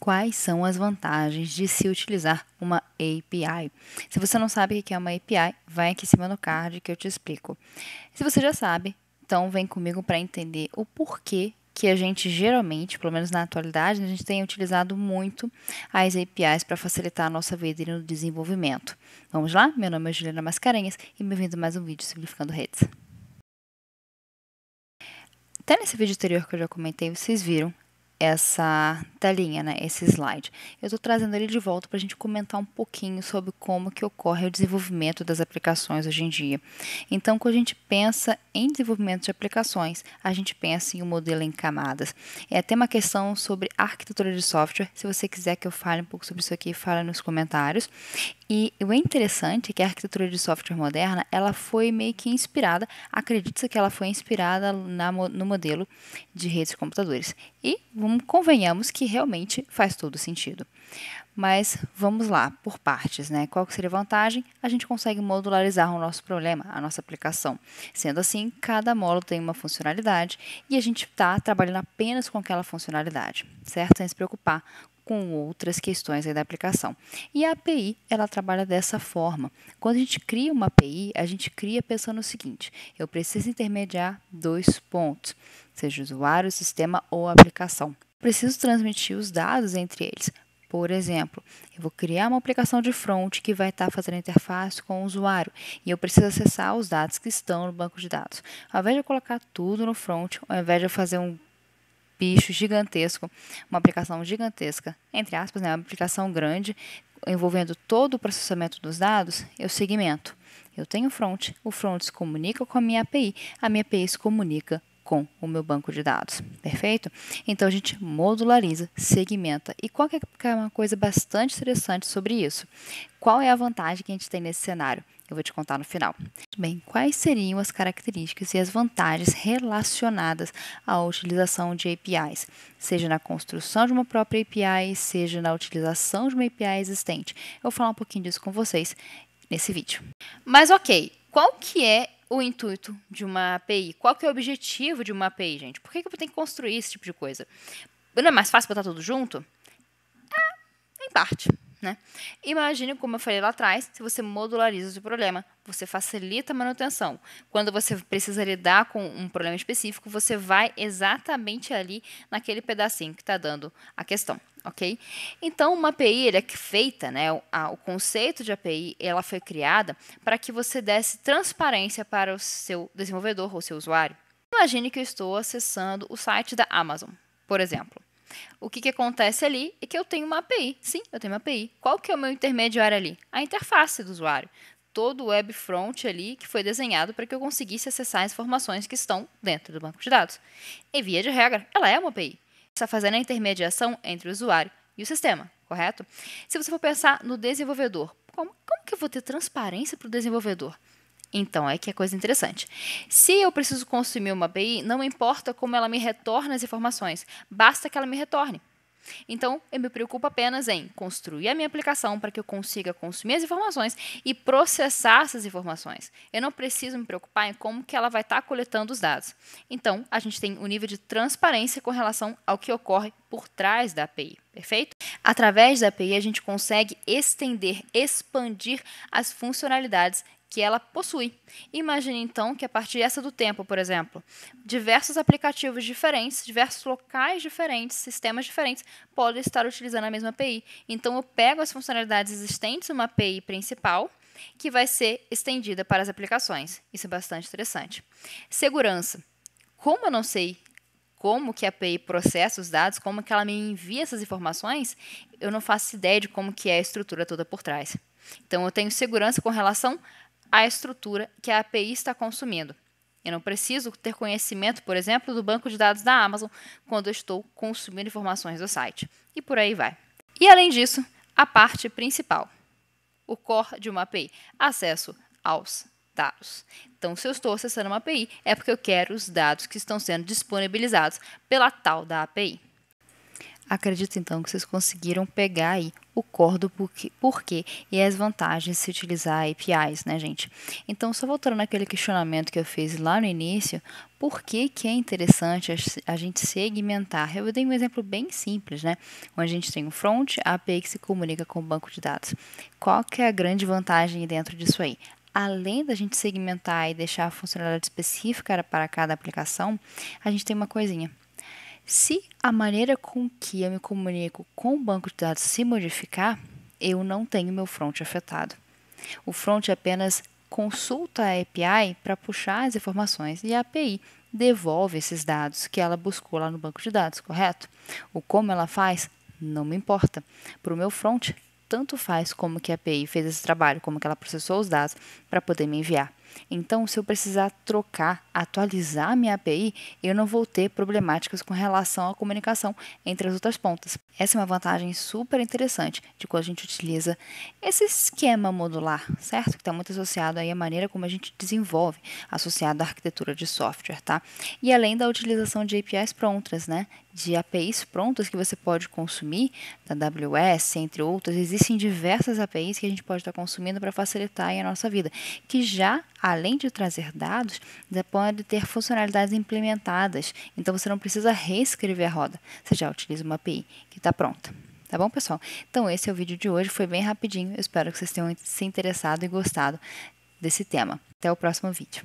quais são as vantagens de se utilizar uma API. Se você não sabe o que é uma API, vai aqui em cima no card que eu te explico. Se você já sabe, então vem comigo para entender o porquê que a gente geralmente, pelo menos na atualidade, a gente tem utilizado muito as APIs para facilitar a nossa vida e no desenvolvimento. Vamos lá? Meu nome é Juliana Mascarenhas e bem-vindo a mais um vídeo simplificando redes. Até nesse vídeo anterior que eu já comentei, vocês viram essa telinha, né, esse slide. Eu estou trazendo ele de volta para a gente comentar um pouquinho sobre como que ocorre o desenvolvimento das aplicações hoje em dia. Então, quando a gente pensa em desenvolvimento de aplicações, a gente pensa em um modelo em camadas. É até uma questão sobre arquitetura de software. Se você quiser que eu fale um pouco sobre isso aqui, fala nos comentários. E o interessante é que a arquitetura de software moderna, ela foi meio que inspirada, acredita-se que ela foi inspirada na, no modelo de redes de computadores. E vamos então, convenhamos que realmente faz todo sentido. Mas vamos lá, por partes, né? Qual que seria a vantagem? A gente consegue modularizar o nosso problema, a nossa aplicação. Sendo assim, cada módulo tem uma funcionalidade e a gente está trabalhando apenas com aquela funcionalidade, certo? Sem se preocupar com outras questões da aplicação. E a API, ela trabalha dessa forma. Quando a gente cria uma API, a gente cria pensando no seguinte: eu preciso intermediar dois pontos, seja usuário, sistema ou aplicação preciso transmitir os dados entre eles. Por exemplo, eu vou criar uma aplicação de front que vai estar tá fazendo interface com o usuário e eu preciso acessar os dados que estão no banco de dados. Ao invés de eu colocar tudo no front, ao invés de eu fazer um bicho gigantesco, uma aplicação gigantesca, entre aspas, né, uma aplicação grande, envolvendo todo o processamento dos dados, eu segmento. Eu tenho front, o front se comunica com a minha API, a minha API se comunica com o meu banco de dados, perfeito? Então a gente modulariza, segmenta. E qual é, que é uma coisa bastante interessante sobre isso? Qual é a vantagem que a gente tem nesse cenário? Eu vou te contar no final. Bem, quais seriam as características e as vantagens relacionadas à utilização de APIs, seja na construção de uma própria API, seja na utilização de uma API existente? Eu vou falar um pouquinho disso com vocês nesse vídeo. Mas ok, qual que é o intuito de uma API? Qual que é o objetivo de uma API, gente? Por que, que eu tenho que construir esse tipo de coisa? Não é mais fácil botar tudo junto? É, em parte. Né? Imagine, como eu falei lá atrás, se você modulariza o seu problema, você facilita a manutenção. Quando você precisa lidar com um problema específico, você vai exatamente ali naquele pedacinho que está dando a questão, ok? Então, uma API é feita, né? O, a, o conceito de API ela foi criada para que você desse transparência para o seu desenvolvedor ou seu usuário. Imagine que eu estou acessando o site da Amazon, por exemplo. O que, que acontece ali é que eu tenho uma API. Sim, eu tenho uma API. Qual que é o meu intermediário ali? A interface do usuário. Todo o web front ali que foi desenhado para que eu conseguisse acessar as informações que estão dentro do banco de dados. E via de regra, ela é uma API. Está fazendo a intermediação entre o usuário e o sistema, correto? Se você for pensar no desenvolvedor, como, como que eu vou ter transparência para o desenvolvedor? Então, é que é coisa interessante. Se eu preciso consumir uma BI, não importa como ela me retorna as informações, basta que ela me retorne. Então, eu me preocupo apenas em construir a minha aplicação para que eu consiga consumir as informações e processar essas informações. Eu não preciso me preocupar em como que ela vai estar tá coletando os dados. Então, a gente tem um nível de transparência com relação ao que ocorre por trás da API, perfeito? Através da API, a gente consegue estender, expandir as funcionalidades que ela possui. Imagine então que a partir dessa do tempo, por exemplo, diversos aplicativos diferentes, diversos locais diferentes, sistemas diferentes podem estar utilizando a mesma API. Então eu pego as funcionalidades existentes uma API principal que vai ser estendida para as aplicações. Isso é bastante interessante. Segurança. Como eu não sei como que a API processa os dados, como que ela me envia essas informações, eu não faço ideia de como que é a estrutura toda por trás. Então eu tenho segurança com relação à estrutura que a API está consumindo. Eu não preciso ter conhecimento, por exemplo, do banco de dados da Amazon quando eu estou consumindo informações do site. E por aí vai. E além disso, a parte principal, o core de uma API, acesso aos dados. Então, se eu estou acessando uma API, é porque eu quero os dados que estão sendo disponibilizados pela tal da API. Acredito então que vocês conseguiram pegar aí o core do porquê, e as vantagens de se utilizar APIs, né, gente? Então, só voltando naquele questionamento que eu fiz lá no início, por que, que é interessante a gente segmentar? Eu dei um exemplo bem simples, né? Onde a gente tem o um front, a API que se comunica com o banco de dados. Qual que é a grande vantagem dentro disso aí? além da gente segmentar e deixar a funcionalidade específica para cada aplicação, a gente tem uma coisinha. Se a maneira com que eu me comunico com o banco de dados se modificar, eu não tenho meu front afetado. O front é apenas consulta a API para puxar as informações e a API devolve esses dados que ela buscou lá no banco de dados, correto? O como ela faz não me importa. Para o meu front, tanto faz como que a API fez esse trabalho, como que ela processou os dados para poder me enviar. Então, se eu precisar trocar, atualizar minha API, eu não vou ter problemáticas com relação à comunicação entre as outras pontas. Essa é uma vantagem super interessante de quando a gente utiliza esse esquema modular, certo? Que está muito associado aí à maneira como a gente desenvolve, associado à arquitetura de software, tá? E além da utilização de APIs prontas, né? de APIs prontas que você pode consumir, da AWS, entre outras, existem diversas APIs que a gente pode estar consumindo para facilitar a nossa vida, que já, além de trazer dados, já pode ter funcionalidades implementadas. Então você não precisa reescrever a roda, você já utiliza uma API que está pronta. Tá bom, pessoal? Então, esse é o vídeo de hoje. Foi bem rapidinho. Eu espero que vocês tenham se interessado e gostado desse tema. Até o próximo vídeo.